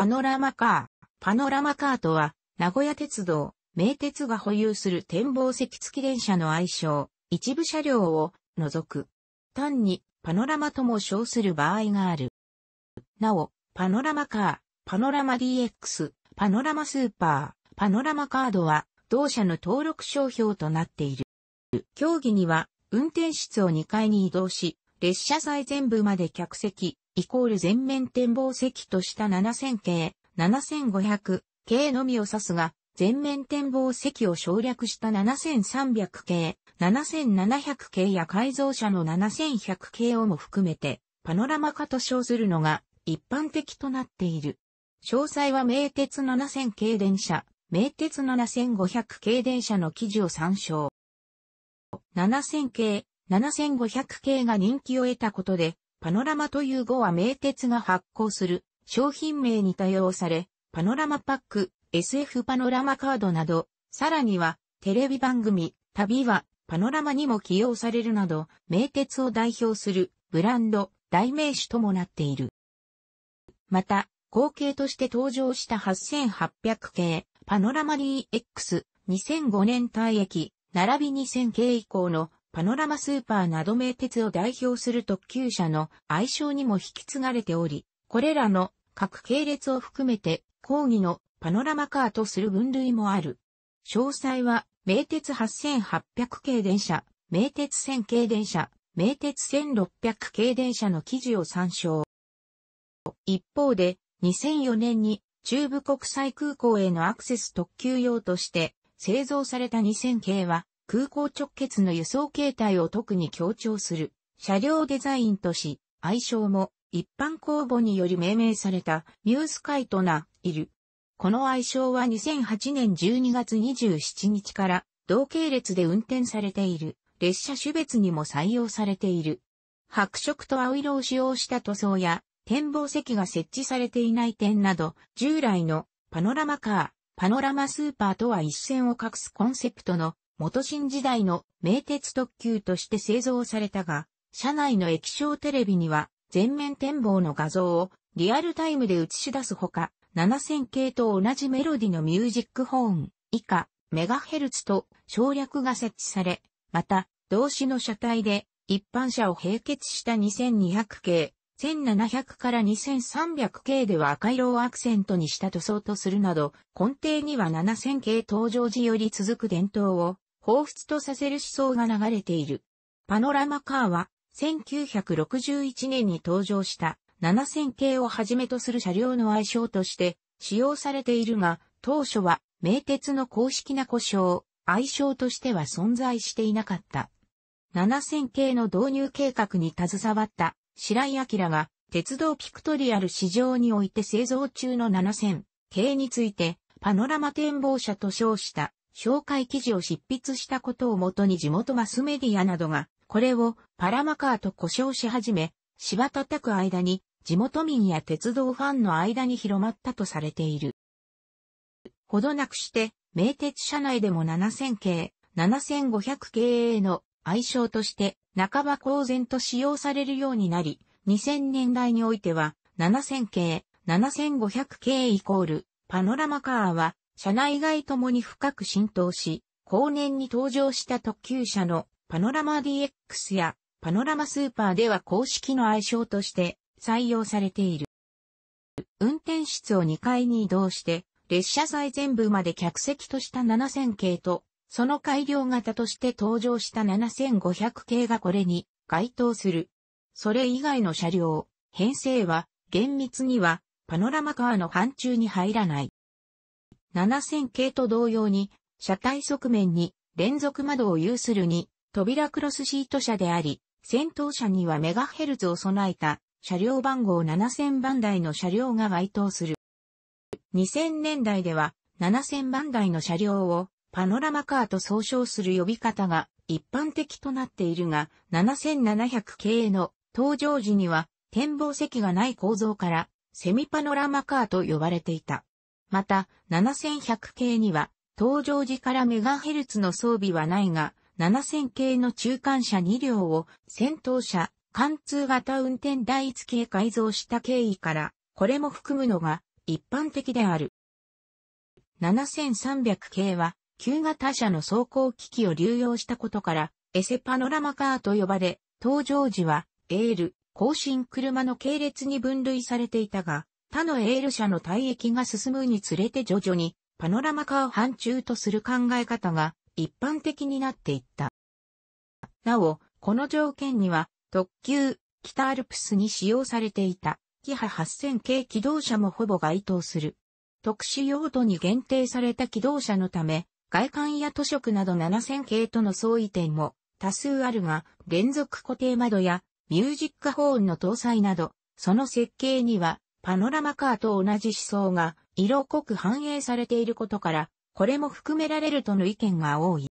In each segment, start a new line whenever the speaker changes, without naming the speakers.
パノラマカー。パノラマカーとは、名古屋鉄道、名鉄が保有する展望席付き電車の愛称、一部車両を除く。単にパノラマとも称する場合がある。なお、パノラマカー、パノラマ DX、パノラマスーパー、パノラマカードは、同社の登録商標となっている。競技には、運転室を2階に移動し、列車最前部まで客席、イコール全面展望席とした7000系、7500系のみを指すが、全面展望席を省略した7300系、7700系や改造車の7100系をも含めて、パノラマ化と称するのが一般的となっている。詳細は名鉄7000系電車、名鉄7500系電車の記事を参照。7000系、7500系が人気を得たことで、パノラマという語は名鉄が発行する商品名に多用され、パノラマパック、SF パノラマカードなど、さらにはテレビ番組、旅はパノラマにも起用されるなど、名鉄を代表するブランド、代名詞ともなっている。また、後継として登場した8800系、パノラマ DX、2005年退役、並び2000系以降のパノラマスーパーなど名鉄を代表する特急車の愛称にも引き継がれており、これらの各系列を含めて、講義のパノラマカーとする分類もある。詳細は、名鉄8800系電車、名鉄1000系電車、名鉄1600系電車の記事を参照。一方で、2004年に中部国際空港へのアクセス特急用として製造された2000系は、空港直結の輸送形態を特に強調する車両デザインとし、愛称も一般公募により命名されたニュースカイトな、いる。この愛称は2008年12月27日から同系列で運転されている列車種別にも採用されている。白色と青色を使用した塗装や展望席が設置されていない点など、従来のパノラマカー、パノラマスーパーとは一線を画すコンセプトの元新時代の名鉄特急として製造されたが、車内の液晶テレビには全面展望の画像をリアルタイムで映し出すほか、7000系と同じメロディのミュージックホーン以下メガヘルツと省略が設置され、また、同種の車体で一般車を並結した2200系、1700から2300系では赤色をアクセントにした塗装とするなど、根底には7000系登場時より続く伝統を彷彿とさせる思想が流れている。パノラマカーは、1961年に登場した7000系をはじめとする車両の愛称として使用されているが、当初は名鉄の公式な故障、愛称としては存在していなかった。7000系の導入計画に携わった白井明が鉄道ピクトリアル市場において製造中の7000系についてパノラマ展望車と称した紹介記事を執筆したことをもとに地元マスメディアなどが、これをパラマカーと呼称し始め、芝叩く間に地元民や鉄道ファンの間に広まったとされている。ほどなくして、名鉄社内でも7000系、7500系への愛称として半ば公然と使用されるようになり、2000年代においては7000系、7500系イコールパノラマカーは車内外ともに深く浸透し、後年に登場した特急車のパノラマ DX やパノラマスーパーでは公式の愛称として採用されている。運転室を2階に移動して、列車最前部まで客席とした7000系と、その改良型として登場した7500系がこれに該当する。それ以外の車両、編成は厳密にはパノラマカーの範疇に入らない。7000系と同様に、車体側面に連続窓を有するに、扉クロスシート車であり、先頭車にはメガヘルツを備えた車両番号7000番台の車両が該当する。2000年代では7000番台の車両をパノラマカーと総称する呼び方が一般的となっているが、7700系の登場時には展望席がない構造からセミパノラマカーと呼ばれていた。また、7100系には、登場時からメガヘルツの装備はないが、7000系の中間車2両を戦闘車、貫通型運転第一系改造した経緯から、これも含むのが一般的である。7300系は、旧型車の走行機器を流用したことから、エセパノラマカーと呼ばれ、登場時は、エール、更新車の系列に分類されていたが、他のエール社の退役が進むにつれて徐々にパノラマ化を範疇とする考え方が一般的になっていった。なお、この条件には特急、北アルプスに使用されていた、キハ8000系機動車もほぼ該当する。特殊用途に限定された機動車のため、外観や図色など7000系との相違点も多数あるが、連続固定窓やミュージックホーンの搭載など、その設計にはパノラマカーと同じ思想が色濃く反映されていることから、これも含められるとの意見が多い。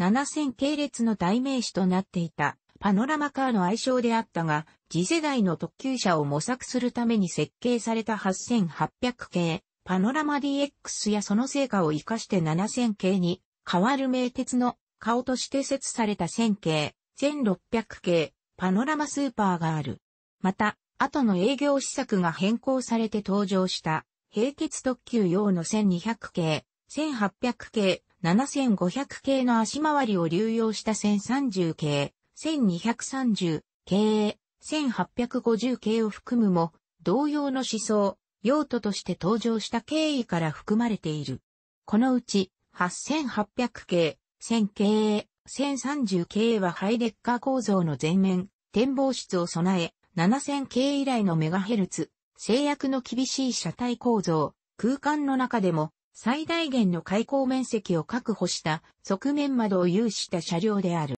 7000系列の代名詞となっていたパノラマカーの愛称であったが、次世代の特急車を模索するために設計された8800系、パノラマ DX やその成果を活かして7000系に変わる名鉄の顔として設された1000系、1600系、パノラマスーパーがある。また、後の営業施策が変更されて登場した、平血特急用の1200系、1800系、7500系の足回りを流用した1030系、1230系、1850系を含むも、同様の思想、用途として登場した経緯から含まれている。このうち、8800系、1000系、1030系はハイデッカー構造の全面、展望室を備え、7000系以来のメガヘルツ、制約の厳しい車体構造、空間の中でも最大限の開口面積を確保した側面窓を有した車両である。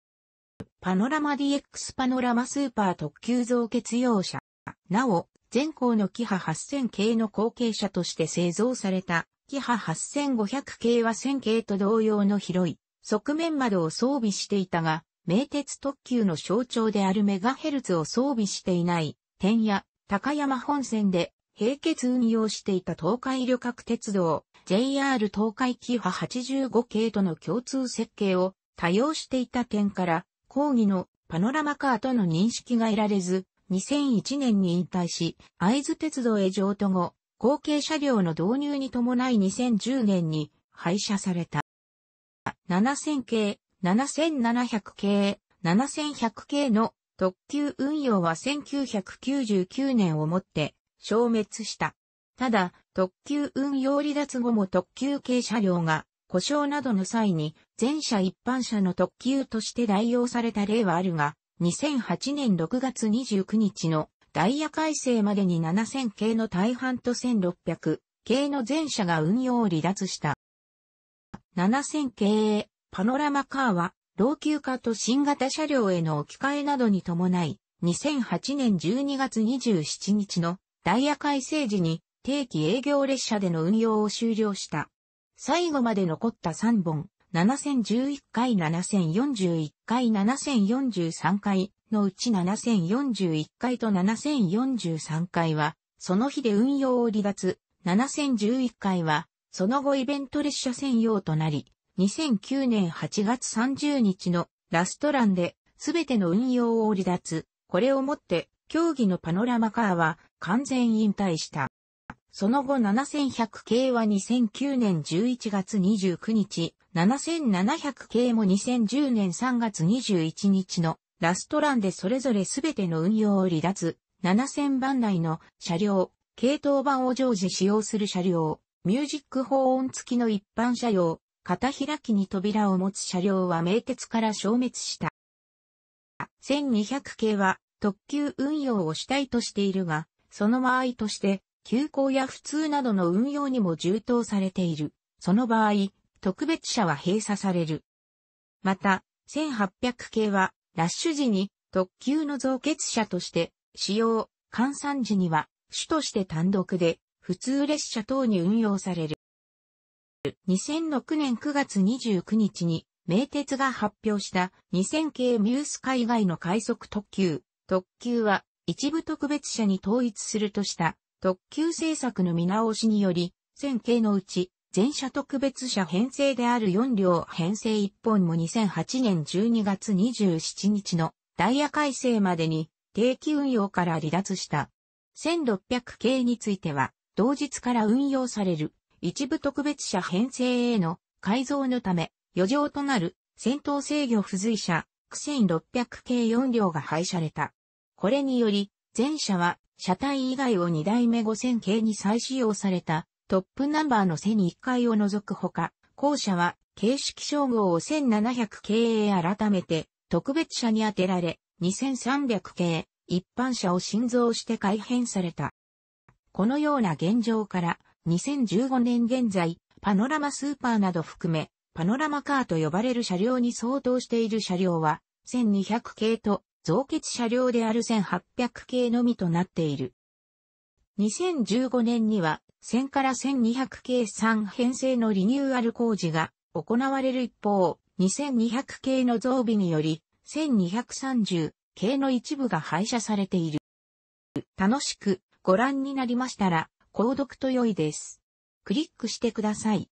パノラマ DX パノラマスーパー特急増結用車。なお、全校のキハ8000系の後継車として製造された、キハ8500系は1000系と同様の広い側面窓を装備していたが、名鉄特急の象徴であるメガヘルツを装備していない、天や高山本線で並結運用していた東海旅客鉄道、JR 東海キハ85系との共通設計を多用していた点から、講義のパノラマカーとの認識が得られず、2001年に引退し、会津鉄道へ譲渡後、後継車両の導入に伴い2010年に廃車された。7000系7700系、7100系の特急運用は1999年をもって消滅した。ただ、特急運用離脱後も特急系車両が故障などの際に全車一般車の特急として代用された例はあるが、2008年6月29日のダイヤ改正までに7000系の大半と1600系の全車が運用を離脱した。7000系パノラマカーは、老朽化と新型車両への置き換えなどに伴い、2008年12月27日のダイヤ改正時に定期営業列車での運用を終了した。最後まで残った3本、7011回7041回7043回のうち7041回と7043回は、その日で運用を離脱、7011回は、その後イベント列車専用となり、2009年8月30日のラストランで全ての運用を離脱。これをもって競技のパノラマカーは完全引退した。その後7100系は2009年11月29日、7700系も2010年3月21日のラストランでそれぞれ全ての運用を離脱、7000番内の車両、系統版を常時使用する車両、ミュージック保温付きの一般車両、片開きに扉を持つ車両は名鉄から消滅した。1200系は特急運用を主体としているが、その場合として、急行や普通などの運用にも充当されている。その場合、特別車は閉鎖される。また、1800系は、ラッシュ時に特急の増結車として使用、換算時には主として単独で普通列車等に運用される。2006年9月29日に、名鉄が発表した2000系ミュース海外の快速特急。特急は一部特別車に統一するとした特急政策の見直しにより、1000系のうち全車特別車編成である4両編成1本も2008年12月27日のダイヤ改正までに定期運用から離脱した。1600系については同日から運用される。一部特別車編成への改造のため、余剰となる戦闘制御付随車、苦戦600系4両が廃車れた。これにより、前車は車体以外を2代目5000系に再使用されたトップナンバーの背に1回を除くほか、後者は形式称号を1700系へ改めて特別車に当てられ、2300系一般車を新造して改変された。このような現状から、2015年現在、パノラマスーパーなど含め、パノラマカーと呼ばれる車両に相当している車両は、1200系と増結車両である1800系のみとなっている。2015年には、1000から1200系3編成のリニューアル工事が行われる一方、2200系の増備により、1230系の一部が廃車されている。楽しくご覧になりましたら、購読と良いです。クリックしてください。